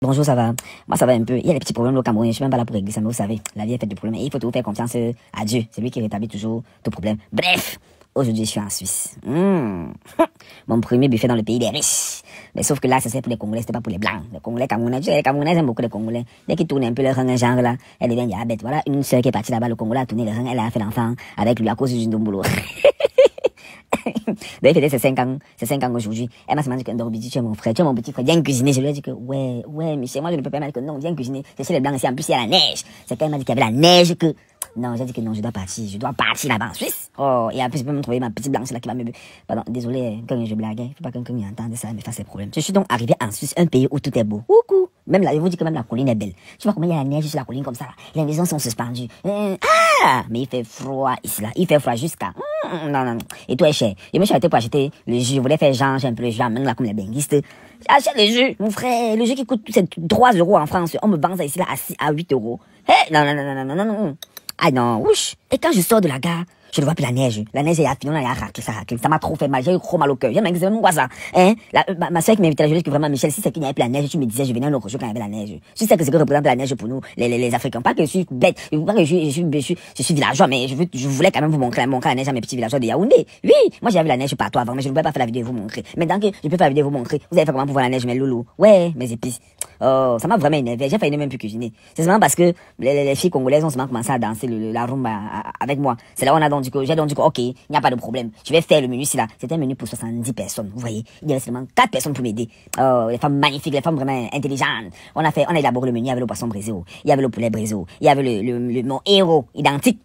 Bonjour, ça va Moi, ça va un peu. Il y a des petits problèmes au Cameroun. Je suis même pas là pour régler ça, mais vous savez, la vie est faite de problèmes. Et il faut toujours faire confiance euh, à Dieu. C'est lui qui rétablit toujours tout problème. Bref, aujourd'hui, je suis en Suisse. Hmm. Mon premier buffet dans le pays des riches. Mais sauf que là, c'est pour les Congolais, c'était pas pour les Blancs. Les Congolais, Camerounais, les Camerounais aiment beaucoup les Congolais. Dès qu'ils tournent un peu leur un genre là, elle devient bête, Voilà, une sœur qui est partie là-bas, le Congolais a tourné le rang, elle a fait l'enfant avec lui à cause du boulot. D'ailleurs, il faisait ses 5 ans, ses 5 ans aujourd'hui. Elle m'a dit que Ndorobi tu es mon frère, tu es mon petit frère, viens cuisiner. Je lui ai dit que, ouais, ouais, mais chez moi, je ne peux pas. Elle que non, viens cuisiner. C'est chez les blancs ici. En plus, il y a la neige. C'est quand elle m'a dit qu'il y avait la neige que, non, j'ai dit que non, je dois partir, je dois partir là-bas en Suisse. Oh, et en plus, je peux me trouver ma petite blanche là qui va me, pardon, désolé, hein, quand je ne hein, faut pas que quelqu'un entende ça, mais ça c'est problème. Je suis donc arrivé en Suisse, un pays où tout est beau. Coucou! Même là, je vous dis que même la colline est belle. Tu vois comment il y a la neige sur la colline comme ça, Les maisons sont suspendues. Hein? ah! Mais il fait froid ici, là. Il fait froid jusqu'à, hmm, Hmm, non, non, non. Et toi, cher. Et moi, je suis arrêté pour acheter le jus. Je voulais faire genre, j'ai un peu le jus à là, comme les benguistes. Achète le jus, mon frère. Le jus qui coûte 3 euros en France. On me vend ça ici, là, à, 8 euros. Hé, non, non, non, non, non, non, non. Ah non, ouch. Et quand je sors de la gare, je ne vois plus la neige. La neige, a ça m'a trop fait mal. J'ai eu trop mal au cœur. J'ai même mon ça. Hein? Euh, ma, ma soeur qui m'invitait à lui que vraiment, Michel, si c'est qu'il n'y avait plus la neige, tu me disais, je venais l'autre jour quand il y avait la neige. Tu sais que c'est que représente la neige pour nous, les, les, les, Africains. Pas que je suis bête, pas que je, je, je, je, je suis villageois, mais je, veux, je voulais quand même vous montrer, montrer la neige à mes petits villageois de Yaoundé. Oui, moi j'avais la neige partout avant, mais je ne pouvais pas faire la vidéo et vous montrer. Maintenant que je peux faire la vidéo et vous montrer, vous avez fait comment pour voir la neige, mes loulous? Ouais, mes épices. Oh, ça m'a vraiment énervé. J'ai failli ne même plus cuisiner. C'est seulement parce que les, les, filles congolaises ont commencé à danser la rumba avec moi. C'est là où on a coup j'ai donc dit que, ok, il n'y a pas de problème. Je vais faire le menu ici, là. C'était un menu pour 70 personnes. Vous voyez, il y avait seulement 4 personnes pour m'aider. Oh, les femmes magnifiques, les femmes vraiment intelligentes. On a fait, on a élaboré le menu. Il y avait le poisson brisé, il y avait le poulet brisé, il y avait le, le, mon héros identique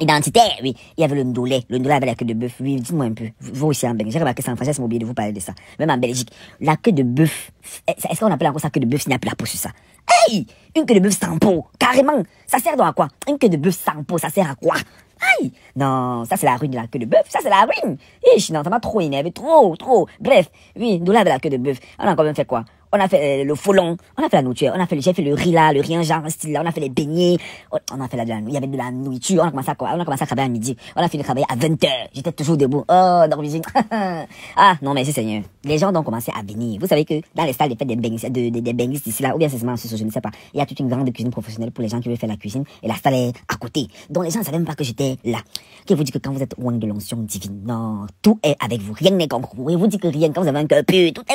identitaire, oui. Il y avait le ndolé, le ndolé avait la queue de bœuf. Oui, dites-moi un peu. Vous aussi en Belgique, j'ai remarqué ça en français, c'est oublié de vous parler de ça. Même en Belgique, la queue de bœuf, est-ce qu'on appelle encore ça queue de bœuf s'il n'y a plus la peau sur ça Hey Une queue de bœuf sans peau, carrément. Ça sert donc à quoi Une queue de bœuf sans peau, ça sert à quoi Aïe Non, ça c'est la ruine de la queue de bœuf, ça c'est la ruine Ich, non, ça m'a trop énervé, trop, trop Bref, oui, douleur de la queue de bœuf. On a quand même fait quoi on a fait le foulon, on a fait la nourriture, on a fait, j'ai fait le riz là, le rien genre, style là, on a fait les beignets, on, a fait la, de il y avait de la nourriture, on a commencé à, on a commencé à travailler à midi, on a fini de travailler à 20 h j'étais toujours debout, oh, dans l'usine. ah, non, merci seigneur. Les gens ont commencé à venir. Vous savez que dans les salles des fêtes des bengistes, de, des, ici là, ou bien c'est je ne sais pas, il y a toute une grande cuisine professionnelle pour les gens qui veulent faire la cuisine, et la salle est à côté. Donc les gens ne savaient même pas que j'étais là. Qui vous dit que quand vous êtes loin de l'onction divine, non, tout est avec vous, rien n'est contre vous. Et vous dit que rien, quand vous avez un cœur tout est, tout est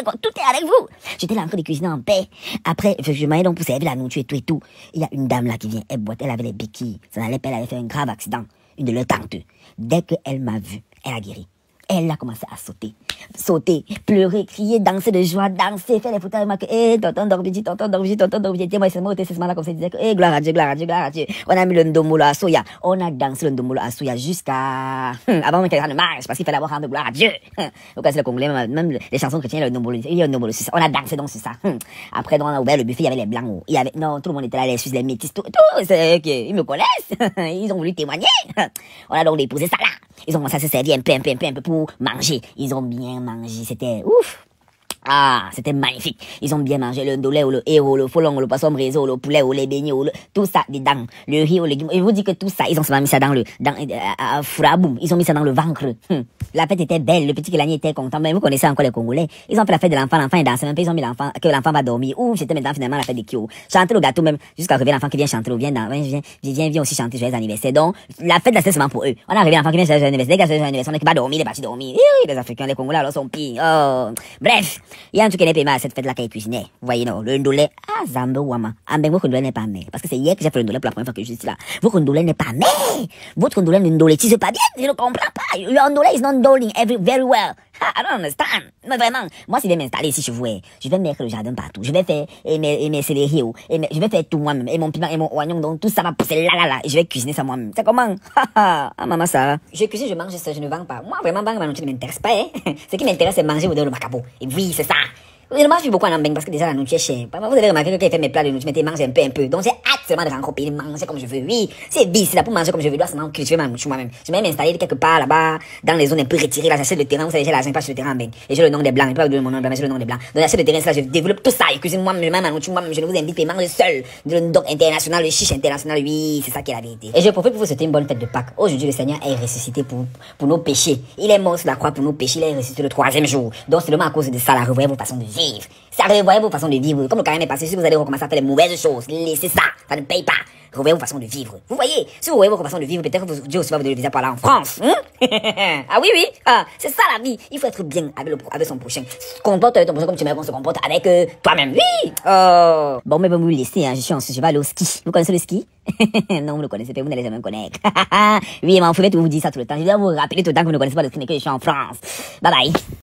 avec vous. J'étais en train de cuisiner en paix. Après, je m'en ai donc pour servir la nourriture et tout et tout. Il y a une dame là qui vient, elle boite, elle avait les béquilles. Ça n'allait pas, elle avait fait un grave accident. Une de leurs tantes. Dès qu'elle m'a vu, elle a guéri elle a commencé à sauter, sauter, pleurer, crier, danser de joie, danser, faire les photos avec moi, que, hé, eh, tonton Dorbidji, tonton Dorbidji, tonton Dorbidji. tiens, moi, c'est moi, c'est ce là comme ça, disait que, hé, eh, gloire à Dieu, gloire à Dieu, gloire à Dieu. On a mis le ndomolo à Soya, on a dansé le ndomolo à Soya jusqu'à, avant même qu'elle ne marche, parce qu'il fallait avoir rendre gloire à Dieu. Hum. Donc, c'est le Congolais, même, même les chansons chrétiennes, le ndomolo, il y a le ndomolo sur ça. On a dansé donc sur ça. Après, donc, on a ouvert le buffet, il y avait les blancs, il y avait, non, tout le monde était là, les Suisses, les métis, tout, okay, ils me connaissent, ils ont voulu témoigner. On a donc déposé ça là. Ils ont commencé à se servir un peu, un peu, un peu, pour manger. Ils ont bien mangé. C'était ouf. Ah, c'était magnifique. Ils ont bien mangé le dolé ou le héros, le folon, le poisson brisé, le poulet ou les beignets ou tout ça dedans. Le riz ou le Et vous dites que tout ça, ils ont seulement mis ça dans le, dans, euh, euh, euh boum. Ils ont mis ça dans le ventre. Hum. La fête était belle. Le petit Kelani était content. Mais ben, vous connaissez encore les Congolais. Ils ont fait la fête de l'enfant. L'enfant est dansé. Même ils ont mis l'enfant, que l'enfant va dormir. Ouh, c'était maintenant finalement la fête des Kyo. Chanter le gâteau même. Jusqu'à arriver l'enfant qui vient chanter ou vient, viens, viens, viens, viens aussi chanter joyeux anniversaire. Donc, la fête, de c'est pour eux. On a l'enfant qui vient joyeux anniversaire. Les gars, joyeux anniversaire. On est qui va dormir. Il dormir. Les Africains, les Congolais, alors sont pires. Oh. Bref. Il y a un truc qui n'est pas mal cette fête-là qu'elle cuisinée, vous voyez non le ndolé ah, Zambouama Ah ben, votre ndolé n'est pas mère parce que c'est hier que j'ai fait le ndolé pour la première fois que je suis là votre ndolé n'est pas mère votre ndolé ne pas bien je ne comprends pas your ndolé is not doing every very well I don't understand. Mais vraiment, moi, si je vais m'installer ici chez vous, je vais mettre le jardin partout. Je vais faire et mes, et mes et je vais faire tout moi-même. Et mon piment, et mon oignon, donc tout ça va pousser là, là, là. Et je vais cuisiner ça moi-même. C'est comment? ah, maman, ça. Je cuisine, je mange, je, je ne vends pas. Moi, vraiment, vendre, ne m'intéresse pas, hein Ce qui m'intéresse, c'est manger ou de le macabo. Et oui, c'est ça. Il m'a beaucoup en Ambeng parce que déjà la nourriture est chère. Vous avez remarqué que quand il fait mes plats de nourriture, elle mange un peu, un peu. Donc j'ai hâte seulement de rencontrer, de manger comme je veux. Oui, c'est c'est là, pour manger comme je veux, je dois seulement cultiver ma nourriture moi-même. Je vais m'installer quelque part là-bas, dans les zones un peu retirées, là, j'achète le terrain, vous savez, j'ai la pas sur le terrain ben. Et j'ai le nom des blancs, il pas donner mon nom le nom des blancs. Donc j'achète le terrain, là, je développe tout ça, et cuisine moi-même, ma nourriture moi-même, je ne vous invite pas, manger seul. Le international, le chiche international, oui, c'est ça qui est la vérité. Et je profite pour vous souhaiter une bonne fête de Pâques. Aujourd'hui, le Seigneur est ressuscité pour, pour nos péchés. Il est mort sur la croix pour nos péchés, il est ressuscité le troisième jour. Donc seulement à cause de ça, la revoyez vos façons de vivre vivre. Sérieux, voyez vos façons de vivre. Comme le carême est passé, si vous allez recommencer à faire les mauvaises choses, laissez ça. Ça ne paye pas. Revoyez vos façons de vivre. Vous voyez, si vous voyez vos façons de vivre, peut-être que Dieu aussi va vous donner le visa pour aller en France. Hein? ah oui, oui. Ah, c'est ça la vie. Il faut être bien avec, le, avec son prochain. Comporte avec ton prochain comme tu aimerais qu'on se comporte avec euh, toi-même. Oui. Oh. Bon, mais vous me laissez. Hein, je suis en je vais aller au ski. Vous connaissez le ski non, vous ne le connaissez pas, vous n'allez jamais me connaître. oui, mais en fait, vous vous dites ça tout le temps. Je vais vous rappeler tout le temps que vous ne connaissez pas le ski, mais que je suis en France. Bye bye.